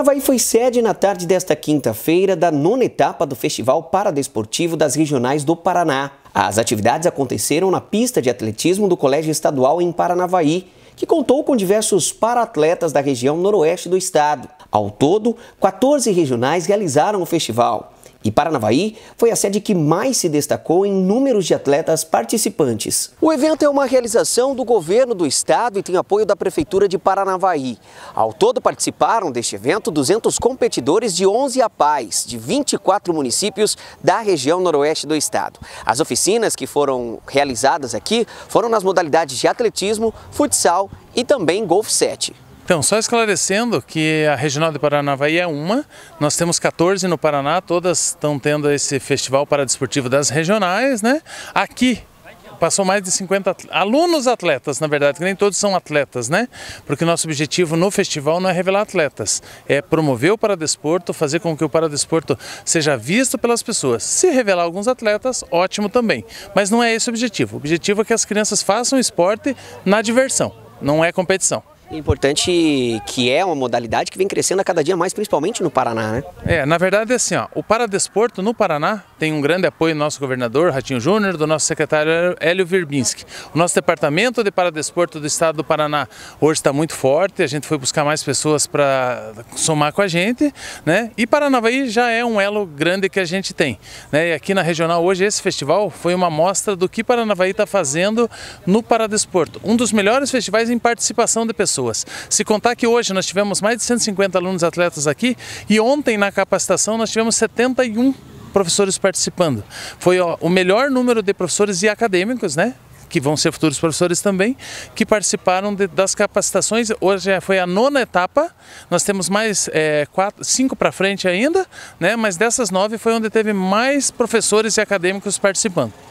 Paranavaí foi sede na tarde desta quinta-feira da nona etapa do Festival Paradesportivo das Regionais do Paraná. As atividades aconteceram na pista de atletismo do Colégio Estadual em Paranavaí, que contou com diversos para-atletas da região noroeste do estado. Ao todo, 14 regionais realizaram o festival. E Paranavaí foi a sede que mais se destacou em números de atletas participantes. O evento é uma realização do governo do estado e tem apoio da Prefeitura de Paranavaí. Ao todo participaram deste evento 200 competidores de 11 APAES, de 24 municípios da região noroeste do estado. As oficinas que foram realizadas aqui foram nas modalidades de atletismo, futsal e também golfe 7. Então, só esclarecendo que a Regional de Paranavaí é uma, nós temos 14 no Paraná, todas estão tendo esse Festival Paradesportivo das Regionais, né? Aqui passou mais de 50 alunos atletas, na verdade, que nem todos são atletas, né? Porque nosso objetivo no festival não é revelar atletas, é promover o paradesporto, fazer com que o paradesporto seja visto pelas pessoas. Se revelar alguns atletas, ótimo também, mas não é esse o objetivo. O objetivo é que as crianças façam esporte na diversão, não é competição. É importante que é uma modalidade que vem crescendo a cada dia mais, principalmente no Paraná, né? É, na verdade é assim, ó, o Paradesporto no Paraná tem um grande apoio do nosso governador Ratinho Júnior, do nosso secretário Hélio Virbinski. O nosso departamento de Paradesporto do estado do Paraná hoje está muito forte, a gente foi buscar mais pessoas para somar com a gente, né? E Paranavaí já é um elo grande que a gente tem, né? E aqui na regional hoje esse festival foi uma amostra do que Paranavaí está fazendo no Paradesporto. Um dos melhores festivais em participação de pessoas pessoas. Se contar que hoje nós tivemos mais de 150 alunos atletas aqui e ontem na capacitação nós tivemos 71 professores participando. Foi ó, o melhor número de professores e acadêmicos, né? que vão ser futuros professores também, que participaram de, das capacitações. Hoje é, foi a nona etapa, nós temos mais é, quatro, cinco para frente ainda, né? mas dessas nove foi onde teve mais professores e acadêmicos participando.